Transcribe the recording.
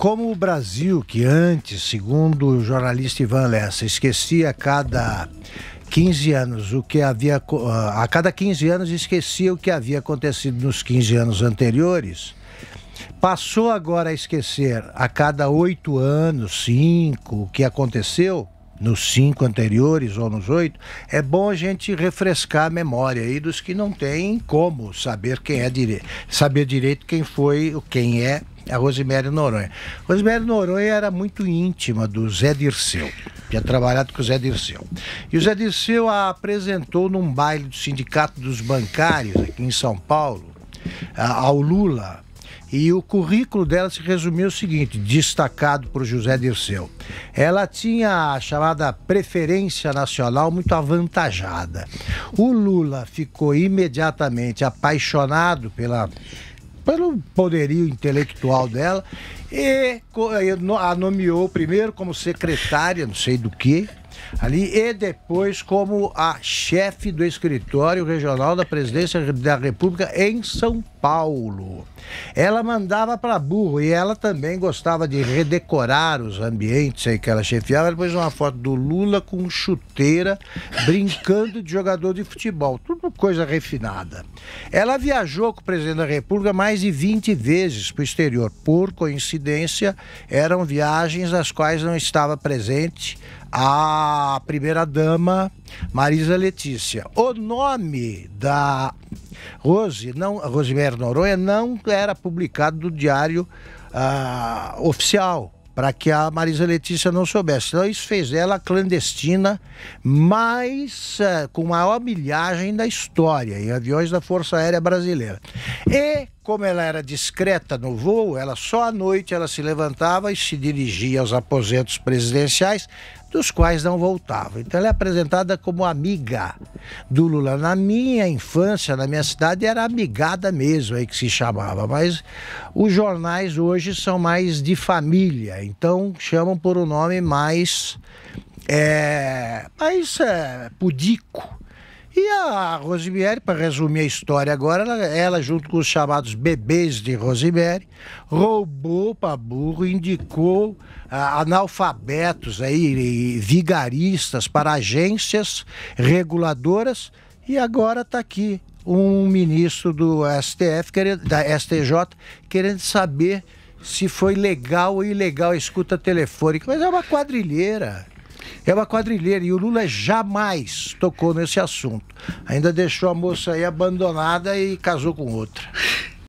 Como o Brasil, que antes, segundo o jornalista Ivan Lessa, esquecia a cada 15 anos o que havia a cada 15 anos esquecia o que havia acontecido nos 15 anos anteriores, passou agora a esquecer a cada oito anos, cinco, o que aconteceu nos cinco anteriores ou nos oito, é bom a gente refrescar a memória aí dos que não têm como saber quem é direito, saber direito quem foi, quem é a Rosimério Noronha. Rosimério Noronha era muito íntima do Zé Dirceu, tinha trabalhado com o Zé Dirceu. E o Zé Dirceu a apresentou num baile do Sindicato dos Bancários, aqui em São Paulo, ao Lula. E o currículo dela se resumiu o seguinte, destacado por José Dirceu. Ela tinha a chamada preferência nacional muito avantajada. O Lula ficou imediatamente apaixonado pela pelo poderio intelectual dela, e eh, a nomeou primeiro como secretária, não sei do que, ali, e depois como a chefe do escritório regional da presidência da República em São Paulo. Ela mandava para burro e ela também gostava de redecorar os ambientes aí que ela chefiava. Ela pôs uma foto do Lula com chuteira brincando de jogador de futebol. Tudo coisa refinada. Ela viajou com o presidente da República mais de 20 vezes para o exterior. Por coincidência, eram viagens nas quais não estava presente a primeira-dama Marisa Letícia. O nome da Rose, não, Rosemary Noronha, não era publicado do diário ah, oficial para que a Marisa Letícia não soubesse. Então, isso fez ela clandestina, mas uh, com maior milhagem da história, em aviões da Força Aérea Brasileira. E como ela era discreta no voo, ela só à noite ela se levantava e se dirigia aos aposentos presidenciais, dos quais não voltava. Então ela é apresentada como amiga do Lula. Na minha infância, na minha cidade, era amigada mesmo aí que se chamava, mas os jornais hoje são mais de família, então chamam por um nome mais é, mais é, pudico e a Rosemary, para resumir a história agora, ela, ela, junto com os chamados bebês de Rosemary, roubou para burro, indicou ah, analfabetos aí, vigaristas para agências reguladoras e agora está aqui um ministro do STF, querendo, da STJ, querendo saber se foi legal ou ilegal a escuta telefônica. Mas é uma quadrilheira é uma quadrilheira e o Lula jamais tocou nesse assunto. Ainda deixou a moça aí abandonada e casou com outra.